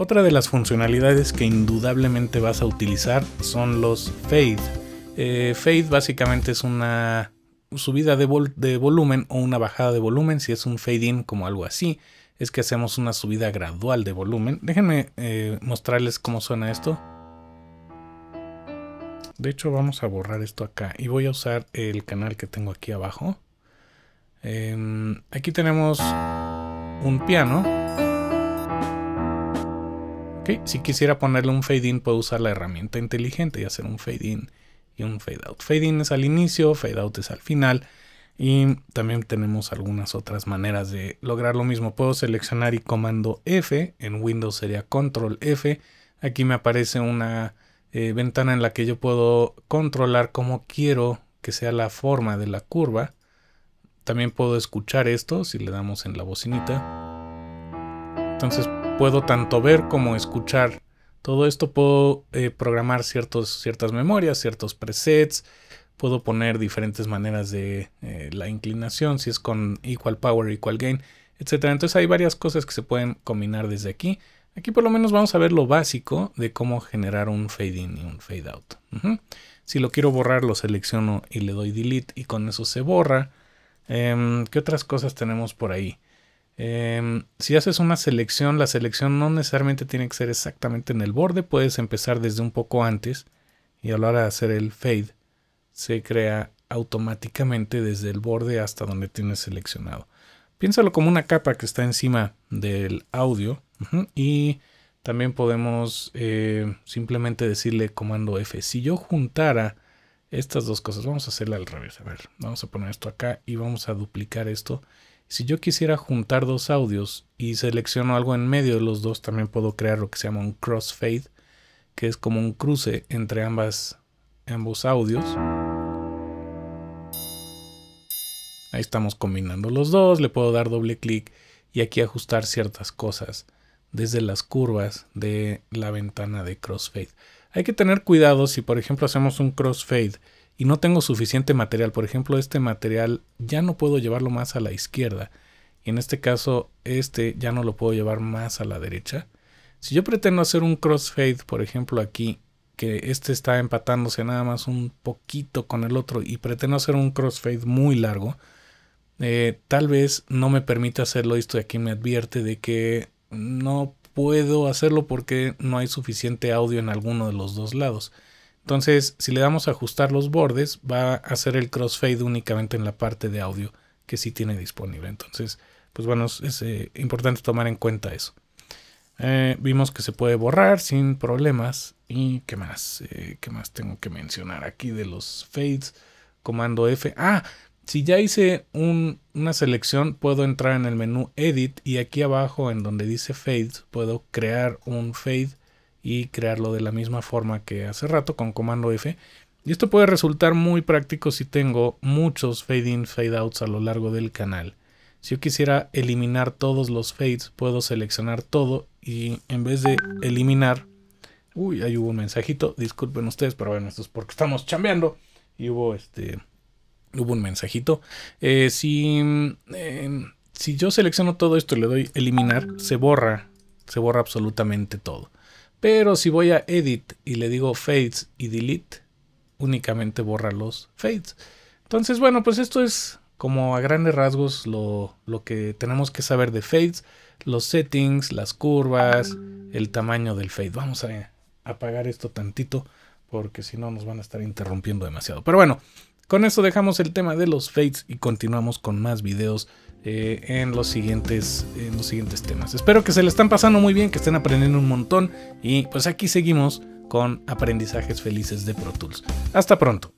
Otra de las funcionalidades que indudablemente vas a utilizar son los fade. Eh, fade básicamente es una subida de, volumen o una bajada de volumen, si es un fade in como algo así, es que hacemos una subida gradual de volumen. Déjenme eh, mostrarles cómo suena esto. De hecho vamos a borrar esto acá y voy a usar el canal que tengo aquí abajo. Em, aquí tenemos un piano si quisiera ponerle un fade in, puedo usar la herramienta inteligente y hacer un fade in y un fade out. Fade in es al inicio, fade out es al final. Y también tenemos algunas otras maneras de lograr lo mismo. Puedo seleccionar y comando F. En Windows sería control F. Aquí me aparece una eh, ventana en la que yo puedo controlar cómo quiero que sea la forma de la curva. También puedo escuchar esto si le damos en la bocinita. Entonces puedo tanto ver como escuchar todo esto. Puedo eh, programar ciertas memorias, ciertos presets. Puedo poner diferentes maneras de eh, la inclinación, si es con equal power, equal gain, etc. Entonces hay varias cosas que se pueden combinar desde aquí. Aquí por lo menos vamos a ver lo básico de cómo generar un fade in y un fade out. Si lo quiero borrar, lo selecciono y le doy delete y con eso se borra. Em, ¿Qué otras cosas tenemos por ahí? Em, si haces una selección, la selección no necesariamente tiene que ser exactamente en el borde, puedes empezar desde un poco antes y a la hora de hacer el fade se crea automáticamente desde el borde hasta donde tienes seleccionado. Piénsalo como una capa que está encima del audio y también podemos eh, simplemente decirle comando F. Si yo juntara estas dos cosas, vamos a hacerla al revés, a ver, vamos a poner esto acá y vamos a duplicar esto si yo quisiera juntar dos audios y selecciono algo en medio de los dos, también puedo crear lo que se llama un crossfade, que es como un cruce entre ambas, ambos audios. Ahí estamos combinando los dos, le puedo dar doble clic y aquí ajustar ciertas cosas desde las curvas de la ventana de crossfade. Hay que tener cuidado si por ejemplo hacemos un crossfade y no tengo suficiente material. Por ejemplo, este material ya no puedo llevarlo más a la izquierda. Y en este caso, este ya no lo puedo llevar más a la derecha. Si yo pretendo hacer un crossfade, por ejemplo, aquí, que este está empatándose nada más un poquito con el otro y pretendo hacer un crossfade muy largo, eh, tal vez no me permite hacerlo. Esto de aquí me advierte de que no puedo hacerlo porque no hay suficiente audio en alguno de los dos lados. Entonces, si le damos a ajustar los bordes, va a hacer el crossfade únicamente en la parte de audio que sí tiene disponible. Entonces, pues bueno, es eh, importante tomar en cuenta eso. Eh, vimos que se puede borrar sin problemas. ¿Y qué más? Eh, ¿Qué más tengo que mencionar aquí de los fades? Comando F. Ah, si ya hice una selección, puedo entrar en el menú Edit y aquí abajo en donde dice Fades, puedo crear un fade y crearlo de la misma forma que hace rato con comando F. Y esto puede resultar muy práctico si tengo muchos fade in, fade outs a lo largo del canal. Si yo quisiera eliminar todos los fades, puedo seleccionar todo y en vez de eliminar... Uy, ahí hubo un mensajito, disculpen ustedes, pero bueno, esto es porque estamos chambeando. Y hubo este... Hubo un mensajito. Eh, si, em, si yo selecciono todo esto y le doy eliminar, se borra. Se borra absolutamente todo. Pero si voy a Edit y le digo Fades y Delete, únicamente borra los Fades. Entonces, bueno, pues esto es como a grandes rasgos lo, que tenemos que saber de Fades, los settings, las curvas, el tamaño del Fade. Vamos a apagar esto tantito porque si no nos van a estar interrumpiendo demasiado. Pero bueno, con eso dejamos el tema de los Fades y continuamos con más videos eh, en, los siguientes, eh, en los siguientes temas. Espero que se le están pasando muy bien, que estén aprendiendo un montón y pues aquí seguimos con aprendizajes felices de Pro Tools. Hasta pronto.